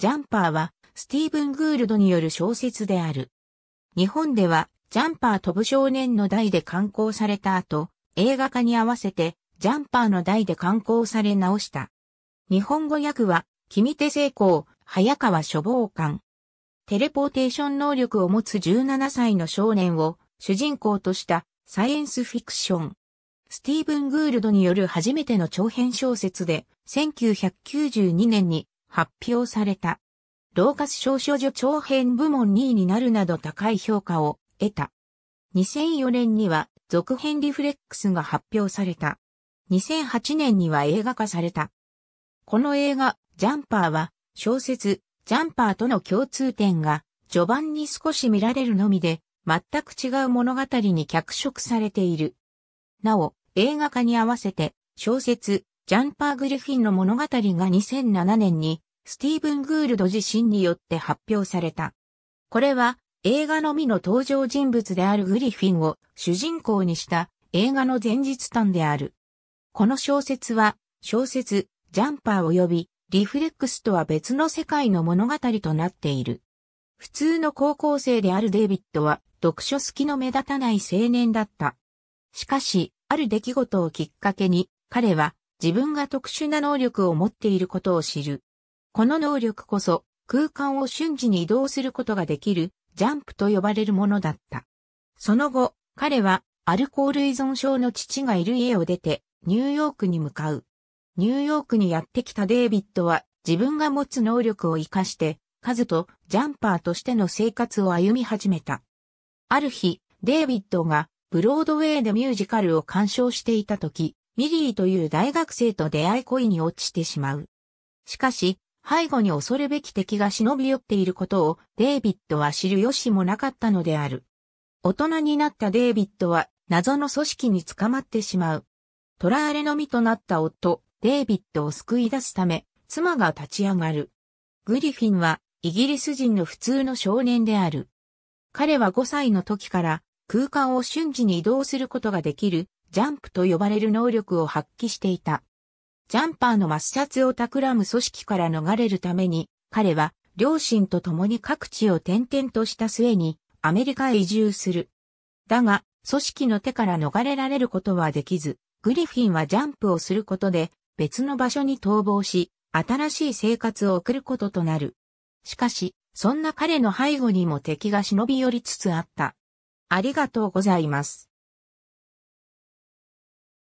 ジャンパーはスティーブン・グールドによる小説である。日本ではジャンパー飛ぶ少年の代で刊行された後、映画化に合わせてジャンパーの代で刊行され直した。日本語訳は、君手成功、早川処方官。テレポーテーション能力を持つ17歳の少年を主人公としたサイエンスフィクション。スティーブン・グールドによる初めての長編小説で、1992年に発表された。ローカス少女女長編部門2位になるなど高い評価を得た。2004年には続編リフレックスが発表された。2008年には映画化された。この映画、ジャンパーは小説、ジャンパーとの共通点が序盤に少し見られるのみで、全く違う物語に脚色されている。なお、映画化に合わせて小説、ジャンパー・グリフィンの物語が2007年にスティーブン・グールド自身によって発表された。これは映画のみの登場人物であるグリフィンを主人公にした映画の前日譚である。この小説は小説ジャンパー及びリフレックスとは別の世界の物語となっている。普通の高校生であるデイビッドは読書好きの目立たない青年だった。しかし、ある出来事をきっかけに彼は自分が特殊な能力を持っていることを知る。この能力こそ空間を瞬時に移動することができるジャンプと呼ばれるものだった。その後、彼はアルコール依存症の父がいる家を出てニューヨークに向かう。ニューヨークにやってきたデイビッドは自分が持つ能力を活かしてカズとジャンパーとしての生活を歩み始めた。ある日、デイビッドがブロードウェイでミュージカルを鑑賞していた時、ミリーという大学生と出会い恋に落ちてしまう。しかし、背後に恐るべき敵が忍び寄っていることをデイビッドは知る由もなかったのである。大人になったデイビッドは謎の組織に捕まってしまう。捕らわれの身となった夫、デイビッドを救い出すため、妻が立ち上がる。グリフィンはイギリス人の普通の少年である。彼は5歳の時から空間を瞬時に移動することができるジャンプと呼ばれる能力を発揮していた。ジャンパーの抹殺を企む組織から逃れるために、彼は両親と共に各地を転々とした末にアメリカへ移住する。だが、組織の手から逃れられることはできず、グリフィンはジャンプをすることで別の場所に逃亡し、新しい生活を送ることとなる。しかし、そんな彼の背後にも敵が忍び寄りつつあった。ありがとうございます。